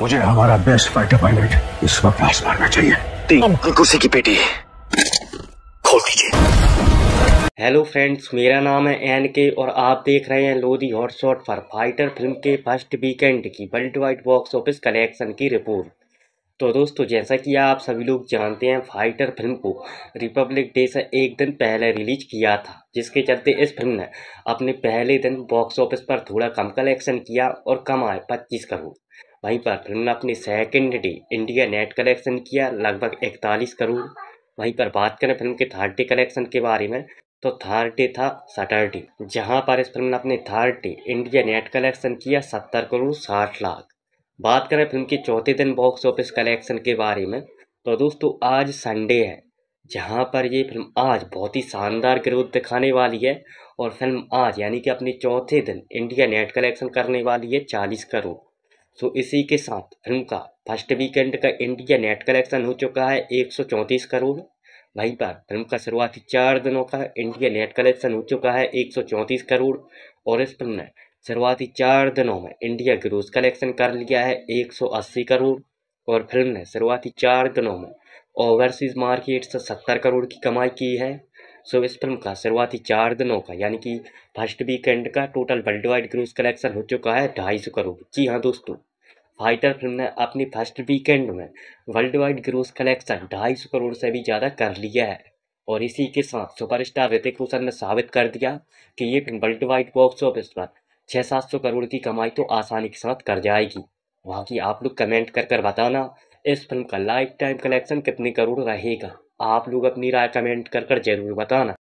मुझे हमारा best fighter pilot इस वक्त आसमान में चाहिए अंकुर सिंह की पेटी खोल दीजिए हेलो फ्रेंड्स मेरा नाम है एन के और आप देख रहे हैं Lodhi hotshot for fighter film के फर्स्ट वीकेंड की world wide box office collection की रिपोर्ट तो दोस्तों जैसा कि आप सभी लोग जानते हैं फाइटर फिल्म को रिपब्लिक डे से एक दिन पहले रिलीज किया था जिसके चलते इस फिल्म ने अपने पहले दिन बॉक्स ऑफिस पर थोड़ा कम कलेक्शन किया और कम आए पच्चीस करोड़ वहीं पर फिल्म ने अपनी second day India net collection किया लगभग इकतालीस करोड़ वहीं पर बात करें फिल्म के थर्ड डे कलेक्शन के बारे में तो थर्ड डे था सैटरडे जहां पर इस फिल्म ने अपने third day India net collection किया सत्तर करोड़ साठ लाख बात करें फिल्म के चौथे दिन बॉक्स ऑफिस कलेक्शन के बारे में तो दोस्तों आज संडे है जहां पर ये फिल्म आज बहुत ही शानदार ग्रोथ दिखाने वाली है और फिल्म आज यानी कि अपने चौथे दिन इंडिया नेट कलेक्शन करने वाली है चालीस करोड़ सो इसी के साथ फिल्म का फर्स्ट वीकेंड का इंडिया नेट कलेक्शन हो चुका है एक सौ चौंतीस करोड़ वहीं पर फिल्म का शुरुआती चार दिनों का इंडिया नेट कलेक्शन हो चुका है एक सौ चौंतीस करोड़ और इस फिल्म ने शुरुआती चार दिनों में इंडिया ग्रोस कलेक्शन कर लिया है एक सौ अस्सी करोड़ और फिल्म ने शुरुआती चार दिनों में ओवरसीज मार्केट से सत्तर करोड़ की कमाई की है सो इस फिल्म का शुरुआती चार दिनों का यानी कि फर्स्ट वीकेंड का total world wide gross collection हो चुका है ढाई सौ करोड़ जी हाँ दोस्तों फाइटर फिल्म ने अपनी फर्स्ट वीकेंड में वर्ल्ड वाइड ग्रॉस कलेक्शन ढाई सौ करोड़ से भी ज़्यादा कर लिया है और इसी के साथ सुपरस्टार ऋतिक रोशन ने साबित कर दिया कि ये film world wide box office पर छः सात सौ करोड़ की कमाई तो आसानी के साथ कर जाएगी वहाँ की आप लोग कमेंट कर कर बताना इस फिल्म का लाइफ टाइम कलेक्शन कितने करोड़ रहेगा आप लोग अपनी राय कमेंट कर कर जरूर बताना